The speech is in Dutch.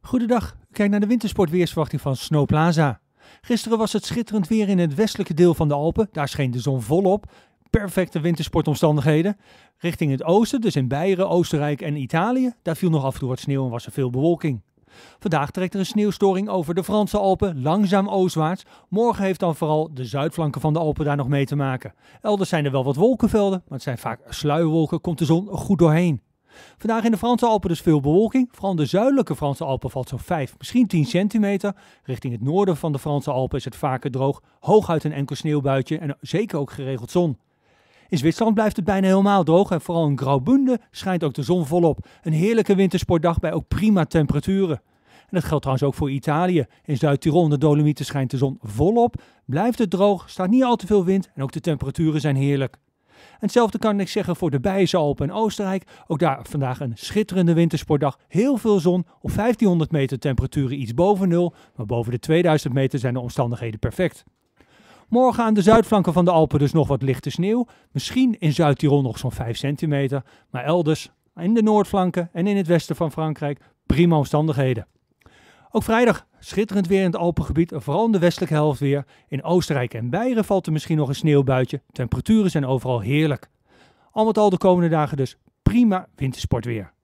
Goedendag, kijk naar de wintersportweersverwachting van Plaza. Gisteren was het schitterend weer in het westelijke deel van de Alpen. Daar scheen de zon volop. Perfecte wintersportomstandigheden. Richting het oosten, dus in Beieren, Oostenrijk en Italië, daar viel nog af en toe wat sneeuw en was er veel bewolking. Vandaag trekt er een sneeuwstoring over de Franse Alpen langzaam oostwaarts. Morgen heeft dan vooral de zuidflanken van de Alpen daar nog mee te maken. Elders zijn er wel wat wolkenvelden, maar het zijn vaak sluierwolken, komt de zon goed doorheen. Vandaag in de Franse Alpen dus veel bewolking. Vooral in de zuidelijke Franse Alpen valt zo'n 5, misschien 10 centimeter. Richting het noorden van de Franse Alpen is het vaker droog. Hooguit een enkel sneeuwbuitje en zeker ook geregeld zon. In Zwitserland blijft het bijna helemaal droog en vooral in Graubünden schijnt ook de zon volop. Een heerlijke wintersportdag bij ook prima temperaturen. En dat geldt trouwens ook voor Italië. In Zuid-Tirol en de Dolomieten schijnt de zon volop. Blijft het droog, staat niet al te veel wind en ook de temperaturen zijn heerlijk. Hetzelfde kan ik zeggen voor de Alpen en Oostenrijk. Ook daar vandaag een schitterende wintersportdag. Heel veel zon, op 1500 meter temperaturen iets boven nul, maar boven de 2000 meter zijn de omstandigheden perfect. Morgen aan de zuidflanken van de Alpen dus nog wat lichte sneeuw. Misschien in Zuid-Tirol nog zo'n 5 centimeter. Maar elders, in de noordflanken en in het westen van Frankrijk, prima omstandigheden. Ook vrijdag Schitterend weer in het Alpengebied vooral in de westelijke helft weer. In Oostenrijk en Beieren valt er misschien nog een sneeuwbuitje. Temperaturen zijn overal heerlijk. Al met al de komende dagen dus prima wintersportweer.